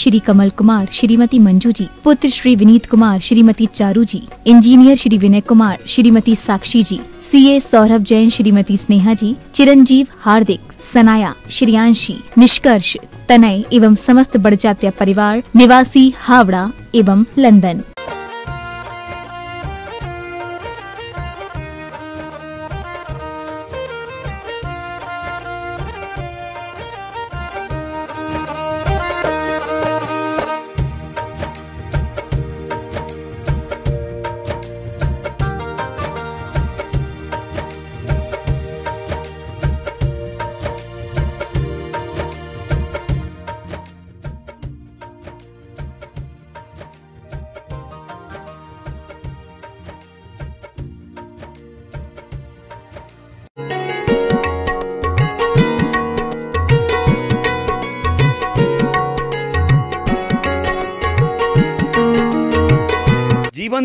श्री कमल कुमार श्रीमती मंजू जी पुत्र Shri Vineet Kumar Shrimati Charu ji engineer Shri Vinay Kumar Shrimati Sakshi ji CA Saurabh Jain Shrimati Sneha ji चिरंजीव हार्दिक सनाया श्रियांशी निष्कर्ष तनय एवं समस्त बड़जात्या परिवार निवासी हावड़ा एवं लंदन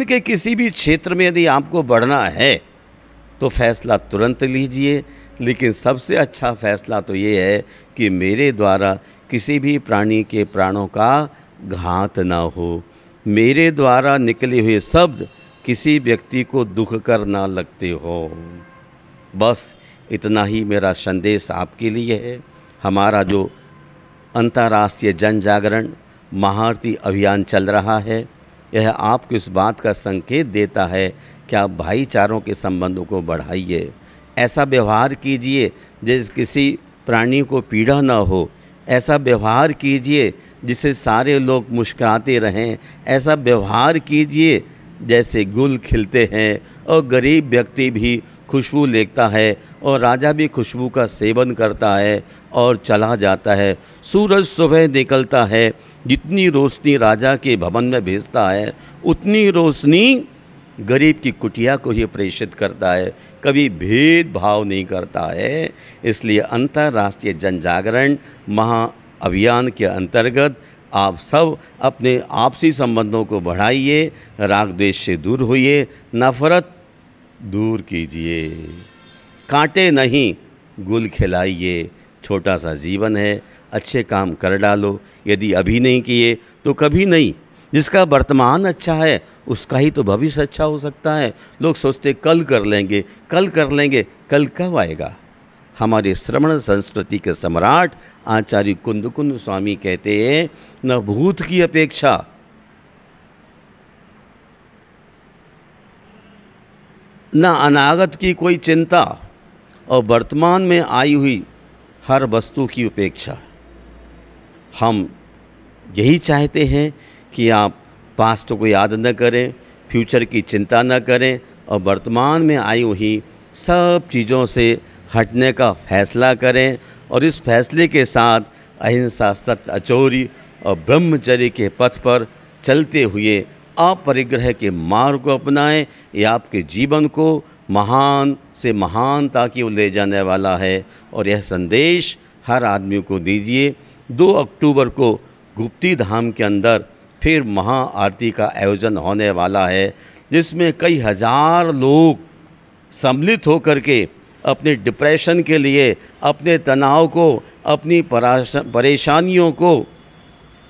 के किसी भी क्षेत्र में यदि आपको बढ़ना है तो फैसला तुरंत लीजिए लेकिन सबसे अच्छा फैसला तो ये है कि मेरे द्वारा किसी भी प्राणी के प्राणों का घात ना हो मेरे द्वारा निकले हुए शब्द किसी व्यक्ति को दुख कर ना लगते हो बस इतना ही मेरा संदेश आपके लिए है हमारा जो अंतर्राष्ट्रीय जन जागरण महारती अभियान चल रहा है यह आपको इस बात का संकेत देता है कि आप भाईचारों के संबंधों को बढ़ाइए ऐसा व्यवहार कीजिए जैसे किसी प्राणी को पीड़ा ना हो ऐसा व्यवहार कीजिए जिसे सारे लोग मुस्कुराते रहें ऐसा व्यवहार कीजिए जैसे गुल खिलते हैं और गरीब व्यक्ति भी खुशबू लेता है और राजा भी खुशबू का सेवन करता है और चला जाता है सूरज सुबह निकलता है जितनी रोशनी राजा के भवन में भेजता है उतनी रोशनी गरीब की कुटिया को ही प्रेषित करता है कभी भेदभाव नहीं करता है इसलिए अंतर्राष्ट्रीय जनजागरण महा अभियान के अंतर्गत आप सब अपने आपसी संबंधों को बढ़ाइए राग द्वेष से दूर होइए नफरत दूर कीजिए कांटे नहीं गुल खिलाइए छोटा सा जीवन है अच्छे काम कर डालो यदि अभी नहीं किए तो कभी नहीं जिसका वर्तमान अच्छा है उसका ही तो भविष्य अच्छा हो सकता है लोग सोचते कल कर लेंगे कल कर लेंगे कल कब आएगा हमारे श्रवण संस्कृति के सम्राट आचार्य कुंदकुंद स्वामी कहते हैं न भूत की अपेक्षा न अनागत की कोई चिंता और वर्तमान में आई हुई हर वस्तु की उपेक्षा हम यही चाहते हैं कि आप पास्ट को याद न करें फ्यूचर की चिंता न करें और वर्तमान में आई हुई सब चीज़ों से हटने का फैसला करें और इस फैसले के साथ अहिंसा सत्य अचौरी और ब्रह्मचर्य के पथ पर चलते हुए अपरिग्रह के मार्ग को अपनाएं या आपके जीवन को महान से महानता की वो ले जाने वाला है और यह संदेश हर आदमी को दीजिए दो अक्टूबर को गुप्ती धाम के अंदर फिर महा आरती का आयोजन होने वाला है जिसमें कई हज़ार लोग सम्मिलित होकर के अपने डिप्रेशन के लिए अपने तनाव को अपनी परेशानियों को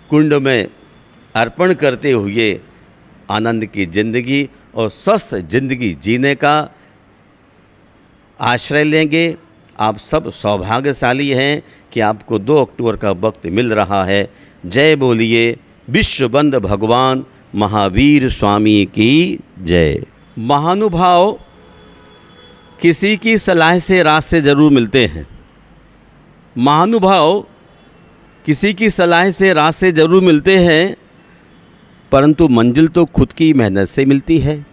कुंड में अर्पण करते हुए आनंद की ज़िंदगी और स्वस्थ जिंदगी जीने का आश्रय लेंगे आप सब सौभाग्यशाली हैं कि आपको दो अक्टूबर का वक्त मिल रहा है जय बोलिए विश्वबंद भगवान महावीर स्वामी की जय महानुभाव किसी की सलाह से रास्ते ज़रूर मिलते हैं महानुभाव किसी की सलाह से रास्ते ज़रूर मिलते हैं परंतु मंजिल तो खुद की मेहनत से मिलती है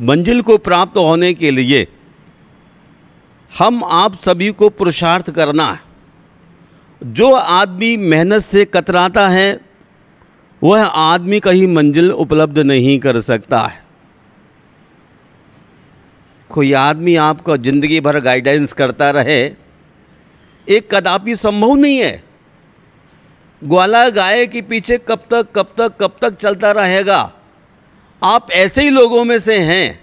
मंजिल को प्राप्त होने के लिए हम आप सभी को पुरुषार्थ करना है जो आदमी मेहनत से कतराता है वह आदमी कहीं मंजिल उपलब्ध नहीं कर सकता है कोई आदमी आपको ज़िंदगी भर गाइडेंस करता रहे एक कदापि संभव नहीं है ग्वाला गाय के पीछे कब तक कब तक कब तक चलता रहेगा आप ऐसे ही लोगों में से हैं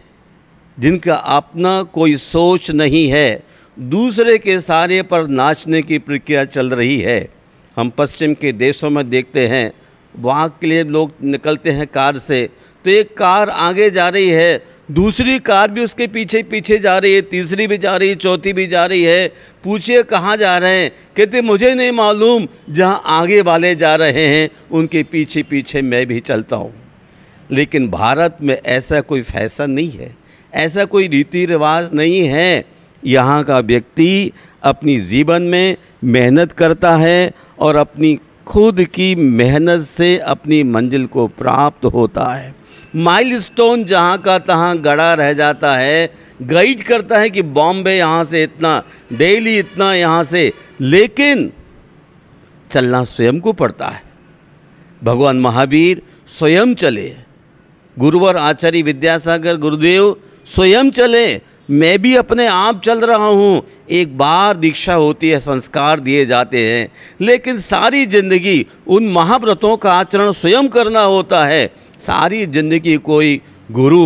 जिनका अपना कोई सोच नहीं है दूसरे के सारे पर नाचने की प्रक्रिया चल रही है हम पश्चिम के देशों में देखते हैं वहाँ के लिए लोग निकलते हैं कार से तो एक कार आगे जा रही है दूसरी कार भी उसके पीछे पीछे जा रही है तीसरी भी जा रही है चौथी भी जा रही है पूछिए कहाँ जा रहे हैं कहते मुझे नहीं मालूम जहाँ आगे वाले जा रहे हैं उनके पीछे पीछे मैं भी चलता हूँ लेकिन भारत में ऐसा कोई फैशन नहीं है ऐसा कोई रीति रिवाज नहीं है यहाँ का व्यक्ति अपनी जीवन में मेहनत करता है और अपनी खुद की मेहनत से अपनी मंजिल को प्राप्त होता है माइलस्टोन जहाँ का तहाँ गड़ा रह जाता है गाइड करता है कि बॉम्बे यहाँ से इतना डेली इतना यहाँ से लेकिन चलना स्वयं को पड़ता है भगवान महावीर स्वयं चले गुरुवर आचार्य विद्यासागर गुरुदेव स्वयं चले मैं भी अपने आप चल रहा हूँ एक बार दीक्षा होती है संस्कार दिए जाते हैं लेकिन सारी जिंदगी उन महाव्रतों का आचरण स्वयं करना होता है सारी जिंदगी कोई गुरु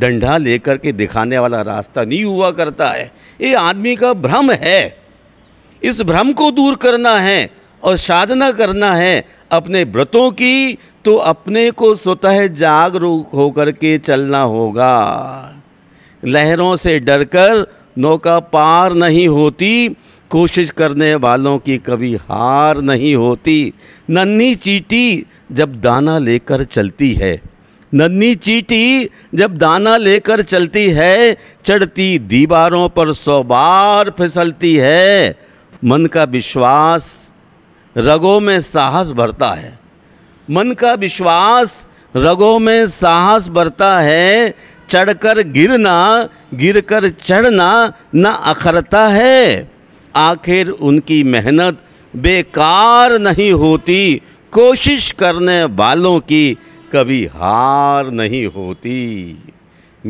डंडा लेकर के दिखाने वाला रास्ता नहीं हुआ करता है ये आदमी का भ्रम है इस भ्रम को दूर करना है और साधना करना है अपने व्रतों की तो अपने को स्वतः जागरूक होकर के चलना होगा लहरों से डरकर नौका पार नहीं होती कोशिश करने वालों की कभी हार नहीं होती नन्ही चीटी जब दाना लेकर चलती है नन्ही चीटी जब दाना लेकर चलती है चढ़ती दीवारों पर सौ बार फिसलती है मन का विश्वास रगों में साहस भरता है मन का विश्वास रगों में साहस भरता है चढ़कर गिरना गिरकर चढ़ना न अखरता है आखिर उनकी मेहनत बेकार नहीं होती कोशिश करने वालों की कभी हार नहीं होती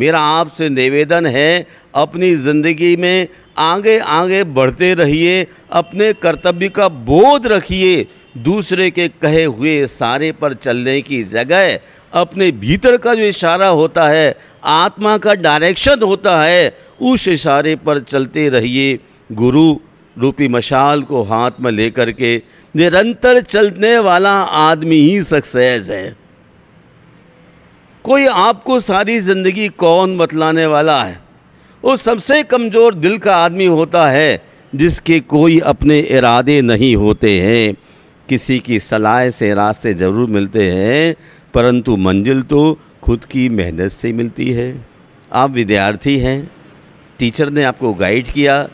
मेरा आपसे निवेदन है अपनी ज़िंदगी में आगे आगे बढ़ते रहिए अपने कर्तव्य का बोध रखिए दूसरे के कहे हुए सारे पर चलने की जगह अपने भीतर का जो इशारा होता है आत्मा का डायरेक्शन होता है उस इशारे पर चलते रहिए गुरु रूपी मशाल को हाथ में लेकर के निरंतर चलने वाला आदमी ही सक्सेस है कोई आपको सारी ज़िंदगी कौन बतलाने वाला है वो सबसे कमज़ोर दिल का आदमी होता है जिसके कोई अपने इरादे नहीं होते हैं किसी की सलाह से रास्ते ज़रूर मिलते हैं परंतु मंजिल तो खुद की मेहनत से मिलती है आप विद्यार्थी हैं टीचर ने आपको गाइड किया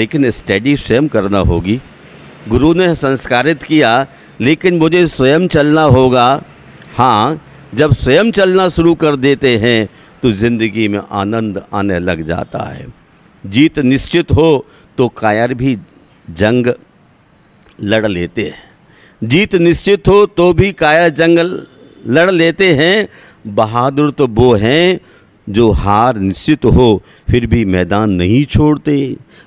लेकिन स्टडी स्वयं करना होगी गुरु ने संस्कारित किया लेकिन मुझे स्वयं चलना होगा हाँ जब स्वयं चलना शुरू कर देते हैं तो ज़िंदगी में आनंद आने लग जाता है जीत निश्चित हो तो कायर भी जंग लड़ लेते हैं जीत निश्चित हो तो भी कायर जंग लड़ लेते हैं बहादुर तो वो हैं जो हार निश्चित हो फिर भी मैदान नहीं छोड़ते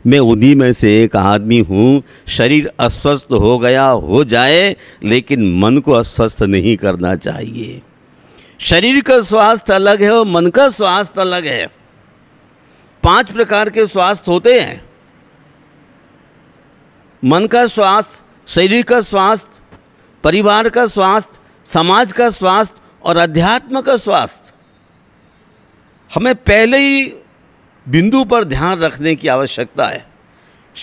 मैं उन्हीं में से एक आदमी हूँ शरीर अस्वस्थ हो गया हो जाए लेकिन मन को अस्वस्थ नहीं करना चाहिए शरीर का स्वास्थ्य अलग है और मन का स्वास्थ्य अलग है पांच प्रकार के स्वास्थ्य होते हैं मन का स्वास्थ्य शरीर का स्वास्थ्य परिवार का स्वास्थ्य समाज का स्वास्थ्य और अध्यात्म का स्वास्थ्य हमें पहले ही बिंदु पर ध्यान रखने की आवश्यकता है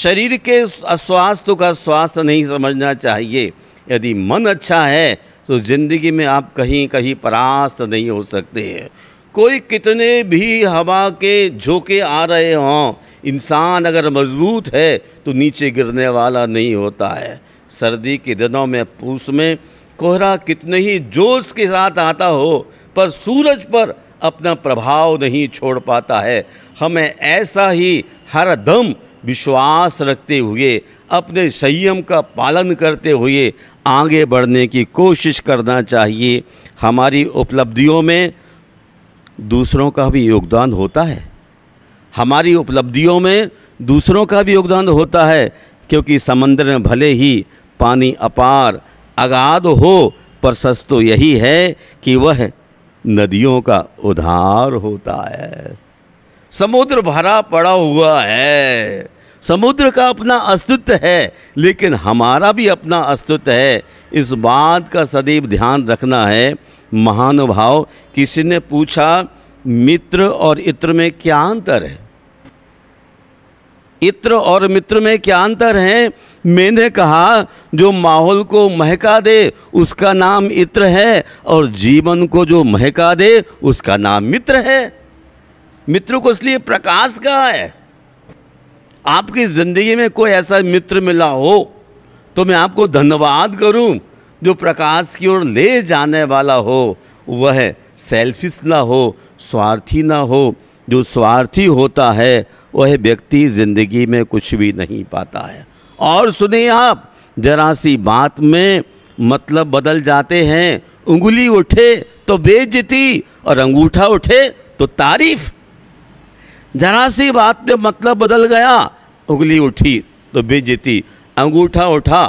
शरीर के स्वास्थ्य का स्वास्थ्य नहीं समझना चाहिए यदि मन अच्छा है तो ज़िंदगी में आप कहीं कहीं परास्त नहीं हो सकते हैं कोई कितने भी हवा के झोंके आ रहे हों इंसान अगर मजबूत है तो नीचे गिरने वाला नहीं होता है सर्दी के दिनों में पूस में कोहरा कितने ही जोश के साथ आता हो पर सूरज पर अपना प्रभाव नहीं छोड़ पाता है हमें ऐसा ही हर दम विश्वास रखते हुए अपने संयम का पालन करते हुए आगे बढ़ने की कोशिश करना चाहिए हमारी उपलब्धियों में दूसरों का भी योगदान होता है हमारी उपलब्धियों में दूसरों का भी योगदान होता है क्योंकि समंदर में भले ही पानी अपार अगाध हो पर सच तो यही है कि वह नदियों का उधार होता है समुद्र भरा पड़ा हुआ है समुद्र का अपना अस्तित्व है लेकिन हमारा भी अपना अस्तित्व है इस बात का सदैव ध्यान रखना है महानुभाव किसी ने पूछा मित्र और इत्र में क्या अंतर है इत्र और मित्र में क्या अंतर है मैंने कहा जो माहौल को महका दे उसका नाम इत्र है और जीवन को जो महका दे उसका नाम मित्र है मित्रों को इसलिए प्रकाश कहा है आपकी ज़िंदगी में कोई ऐसा मित्र मिला हो तो मैं आपको धन्यवाद करूं जो प्रकाश की ओर ले जाने वाला हो वह सेल्फिश ना हो स्वार्थी ना हो जो स्वार्थी होता है वह व्यक्ति ज़िंदगी में कुछ भी नहीं पाता है और सुनिए आप जरा सी बात में मतलब बदल जाते हैं उंगली उठे तो बेजती और अंगूठा उठे तो तारीफ़ जरा सी बात में मतलब बदल गया उंगली उठी तो बेजती अंगूठा उठा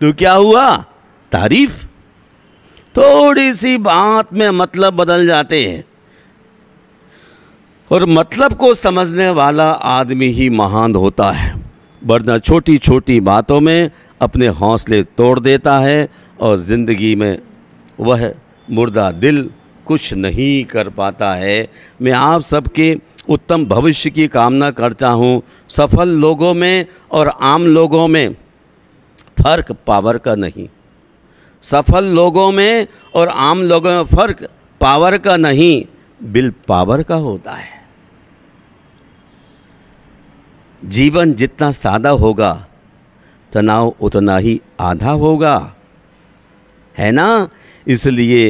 तो क्या हुआ तारीफ थोड़ी सी बात में मतलब बदल जाते हैं और मतलब को समझने वाला आदमी ही महान होता है वरना छोटी छोटी बातों में अपने हौसले तोड़ देता है और ज़िंदगी में वह मुर्दा दिल कुछ नहीं कर पाता है मैं आप सबके उत्तम भविष्य की कामना करता हूँ सफल लोगों में और आम लोगों में फ़र्क पावर का नहीं सफल लोगों में और आम लोगों में फ़र्क पावर का नहीं बिल पावर का होता है जीवन जितना सादा होगा तनाव उतना ही आधा होगा है ना इसलिए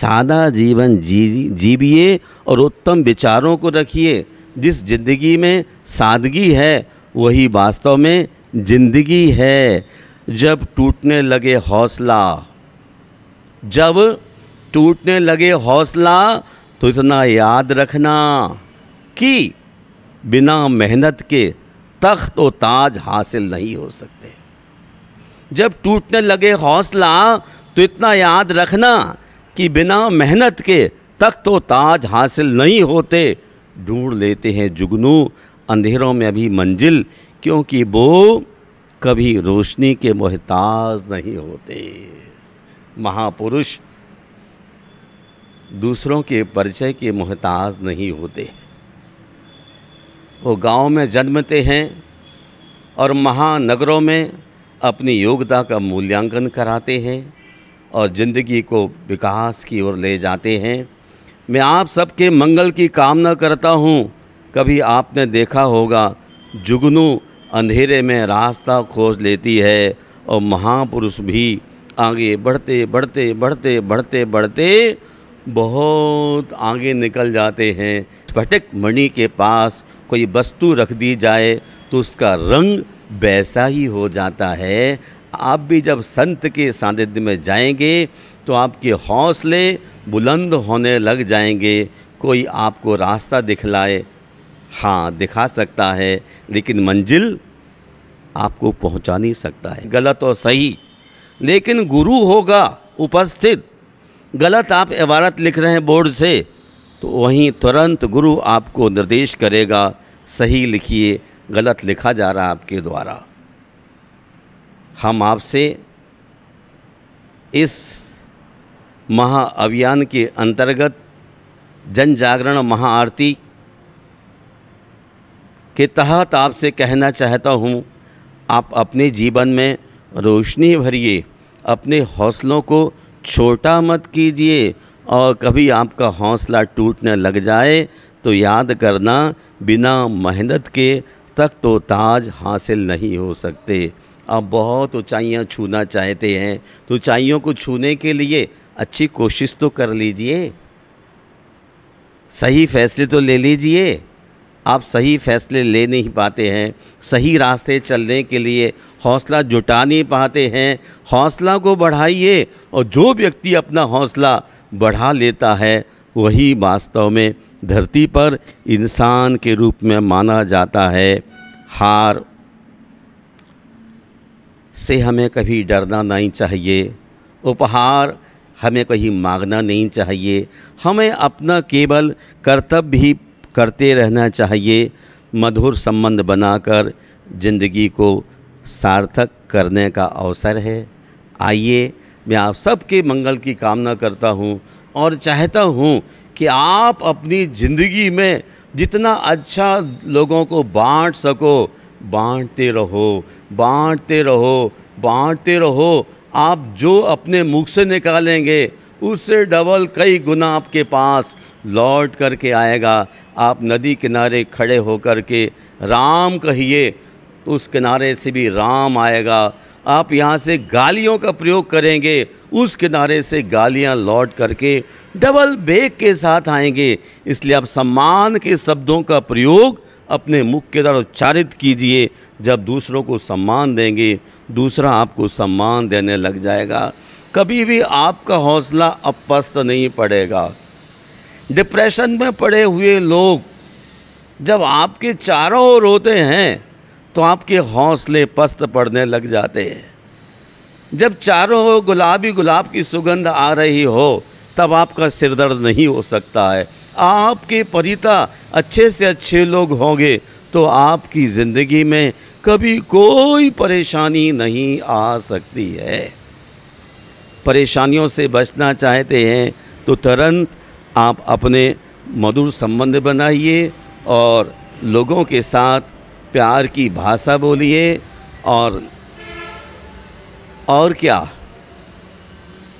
सादा जीवन जी जीविए और उत्तम विचारों को रखिए जिस जिंदगी में सादगी है वही वास्तव में जिंदगी है जब टूटने लगे हौसला जब टूटने लगे हौसला तो इतना याद रखना कि बिना मेहनत के तख्त व ताज हासिल नहीं हो सकते जब टूटने लगे हौसला तो इतना याद रखना कि बिना मेहनत के तख्त तो ताज हासिल नहीं होते ढूंढ लेते हैं जुगनू अंधेरों में अभी मंजिल क्योंकि वो कभी रोशनी के मोहताज नहीं होते महापुरुष दूसरों के परिचय के मोहताज नहीं होते वो गांव में जन्मते हैं और महानगरों में अपनी योग्यता का मूल्यांकन कराते हैं और ज़िंदगी को विकास की ओर ले जाते हैं मैं आप सबके मंगल की कामना करता हूँ कभी आपने देखा होगा जुगनू अंधेरे में रास्ता खोज लेती है और महापुरुष भी आगे बढ़ते बढ़ते बढ़ते बढ़ते बढ़ते बहुत आगे निकल जाते हैं फटक मणि के पास कोई वस्तु रख दी जाए तो उसका रंग वैसा ही हो जाता है आप भी जब संत के सानिध्य में जाएंगे तो आपके हौसले बुलंद होने लग जाएंगे कोई आपको रास्ता दिखलाए हाँ दिखा सकता है लेकिन मंजिल आपको पहुंचा नहीं सकता है गलत और सही लेकिन गुरु होगा उपस्थित गलत आप इबारत लिख रहे हैं बोर्ड से तो वहीं तुरंत गुरु आपको निर्देश करेगा सही लिखिए गलत लिखा जा रहा आपके द्वारा हम आपसे इस महाअभियान के अंतर्गत जन जागरण महाआरती के तहत आपसे कहना चाहता हूँ आप अपने जीवन में रोशनी भरिए अपने हौसलों को छोटा मत कीजिए और कभी आपका हौसला टूटने लग जाए तो याद करना बिना मेहनत के तक तो ताज हासिल नहीं हो सकते आप बहुत ऊंचाइयां छूना चाहते हैं तो ऊंचाइयों को छूने के लिए अच्छी कोशिश तो कर लीजिए सही फैसले तो ले लीजिए आप सही फैसले ले नहीं पाते हैं सही रास्ते चलने के लिए हौसला जुटा नहीं पाते हैं हौसला को बढ़ाइए और जो व्यक्ति अपना हौसला बढ़ा लेता है वही वास्तव में धरती पर इंसान के रूप में माना जाता है हार से हमें कभी डरना नहीं चाहिए उपहार हमें कहीं मांगना नहीं चाहिए हमें अपना केवल कर्तव्य ही करते रहना चाहिए मधुर संबंध बनाकर जिंदगी को सार्थक करने का अवसर है आइए मैं आप सबके मंगल की कामना करता हूँ और चाहता हूँ कि आप अपनी ज़िंदगी में जितना अच्छा लोगों को बांट सको बांटते रहो बांटते रहो बांटते रहो आप जो अपने मुख से निकालेंगे उससे डबल कई गुना आपके पास लौट करके आएगा आप नदी किनारे खड़े होकर के राम कहिए तो उस किनारे से भी राम आएगा आप यहाँ से गालियों का प्रयोग करेंगे उस किनारे से गालियाँ लौट करके डबल बेग के साथ आएंगे इसलिए आप सम्मान के शब्दों का प्रयोग अपने मुख के द्वारा उच्चारित कीजिए जब दूसरों को सम्मान देंगे दूसरा आपको सम्मान देने लग जाएगा कभी भी आपका हौसला अपस्त नहीं पड़ेगा डिप्रेशन में पड़े हुए लोग जब आपके चारों ओर होते हैं तो आपके हौसले पस्त पड़ने लग जाते हैं जब चारों ओर गुलाबी गुलाब की सुगंध आ रही हो तब आपका सिरदर्द नहीं हो सकता है आपके परिता अच्छे से अच्छे लोग होंगे तो आपकी ज़िंदगी में कभी कोई परेशानी नहीं आ सकती है परेशानियों से बचना चाहते हैं तो तुरंत आप अपने मधुर संबंध बनाइए और लोगों के साथ प्यार की भाषा बोलिए और और क्या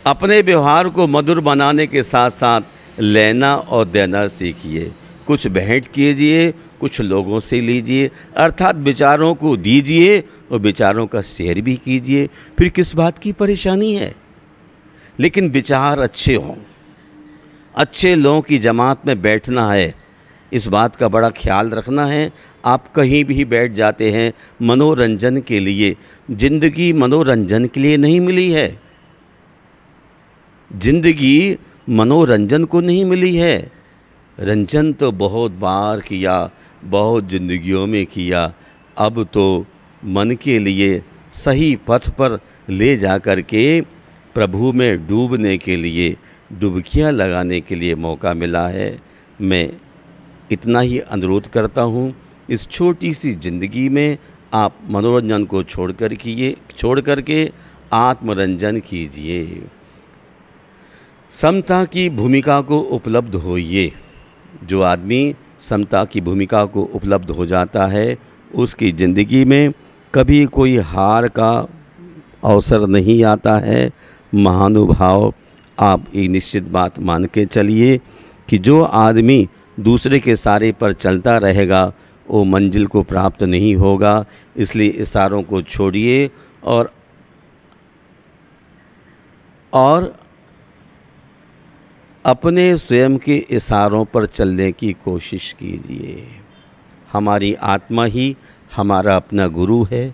अपने व्यवहार को मधुर बनाने के साथ साथ लेना और देना सीखिए कुछ भेंट कीजिए कुछ लोगों से लीजिए अर्थात विचारों को दीजिए और विचारों का शेयर भी कीजिए फिर किस बात की परेशानी है लेकिन विचार अच्छे हों अच्छे लोगों की जमात में बैठना है इस बात का बड़ा ख्याल रखना है आप कहीं भी बैठ जाते हैं मनोरंजन के लिए ज़िंदगी मनोरंजन के लिए नहीं मिली है ज़िंदगी मनोरंजन को नहीं मिली है रंजन तो बहुत बार किया बहुत जिंदगियों में किया अब तो मन के लिए सही पथ पर ले जा कर के प्रभु में डूबने के लिए डुबकियां लगाने के लिए मौका मिला है मैं इतना ही अनुरोध करता हूँ इस छोटी सी ज़िंदगी में आप मनोरंजन को छोड़ कर किए छोड़ कर के आत्मरंजन कीजिए समता की भूमिका को उपलब्ध होइए जो आदमी समता की भूमिका को उपलब्ध हो जाता है उसकी ज़िंदगी में कभी कोई हार का अवसर नहीं आता है महानुभाव आप ये निश्चित बात मान के चलिए कि जो आदमी दूसरे के सारे पर चलता रहेगा वो मंजिल को प्राप्त नहीं होगा इसलिए इशारों को छोड़िए और और अपने स्वयं के इशारों पर चलने की कोशिश कीजिए हमारी आत्मा ही हमारा अपना गुरु है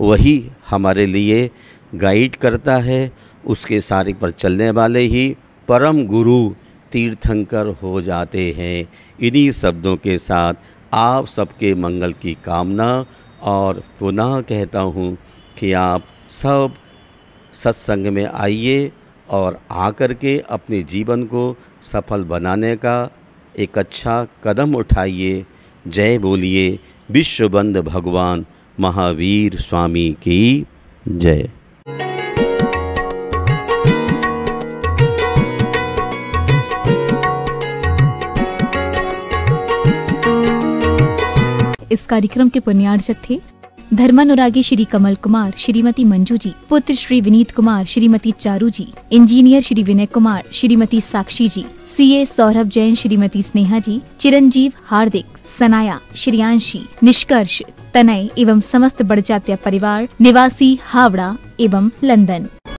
वही हमारे लिए गाइड करता है उसके इशारे पर चलने वाले ही परम गुरु तीर्थंकर हो जाते हैं इन्हीं शब्दों के साथ आप सबके मंगल की कामना और पुनः कहता हूँ कि आप सब सत्संग में आइए और आकर के अपने जीवन को सफल बनाने का एक अच्छा कदम उठाइए जय बोलिए विश्वबंद भगवान महावीर स्वामी की जय इस कार्यक्रम के पुण्यार्चक थे धर्मानुरागी श्री कमल कुमार श्रीमती मंजू जी पुत्र श्री विनीत कुमार श्रीमती चारू जी इंजीनियर श्री विनय कुमार श्रीमती साक्षी जी सीए सौरभ जैन श्रीमती स्नेहा जी चिरंजीव हार्दिक सनाया श्रियांशी निष्कर्ष तनय एवं समस्त बड़जात्या परिवार निवासी हावड़ा एवं लंदन